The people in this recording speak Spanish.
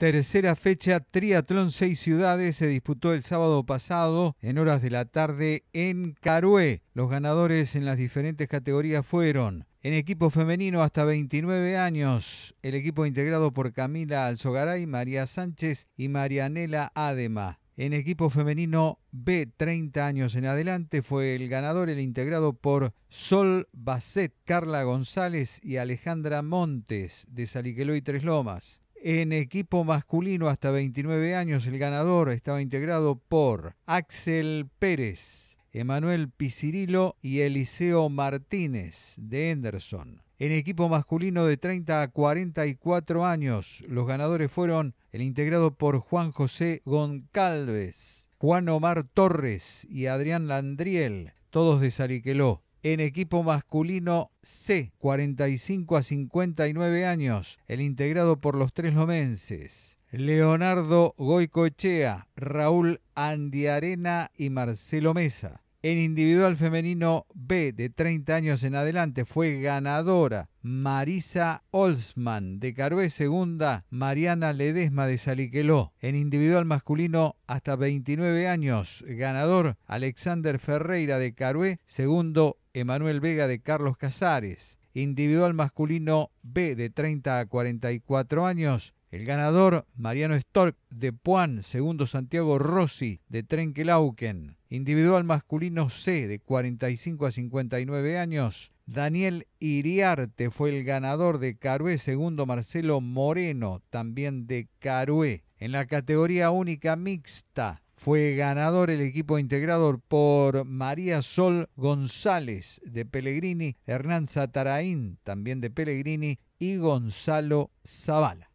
Tercera fecha, Triatlón Seis Ciudades se disputó el sábado pasado en horas de la tarde en Carué. Los ganadores en las diferentes categorías fueron en equipo femenino hasta 29 años, el equipo integrado por Camila Alzogaray, María Sánchez y Marianela Adema. En equipo femenino B, 30 años en adelante, fue el ganador el integrado por Sol Basset, Carla González y Alejandra Montes de Saliqueló y Tres Lomas. En equipo masculino hasta 29 años, el ganador estaba integrado por Axel Pérez, Emanuel Pisirilo y Eliseo Martínez de Henderson. En equipo masculino de 30 a 44 años, los ganadores fueron el integrado por Juan José Goncalves, Juan Omar Torres y Adrián Landriel, todos de Sariqueló en equipo masculino C, 45 a 59 años, el integrado por los tres lomenses. Leonardo Goicoechea, Raúl Andiarena y Marcelo Mesa. En individual femenino B de 30 años en adelante fue ganadora Marisa Olsman de Carué segunda, Mariana Ledesma de Saliqueló. En individual masculino hasta 29 años, ganador Alexander Ferreira de Carué segundo Emanuel Vega de Carlos Casares. Individual masculino B de 30 a 44 años, el ganador, Mariano Stork de Puan, segundo Santiago Rossi de Trenkelauken. Individual masculino C de 45 a 59 años. Daniel Iriarte fue el ganador de Carué, segundo Marcelo Moreno, también de Carué. En la categoría única mixta, fue ganador el equipo integrado por María Sol González de Pellegrini, Hernán Sataraín también de Pellegrini y Gonzalo Zavala.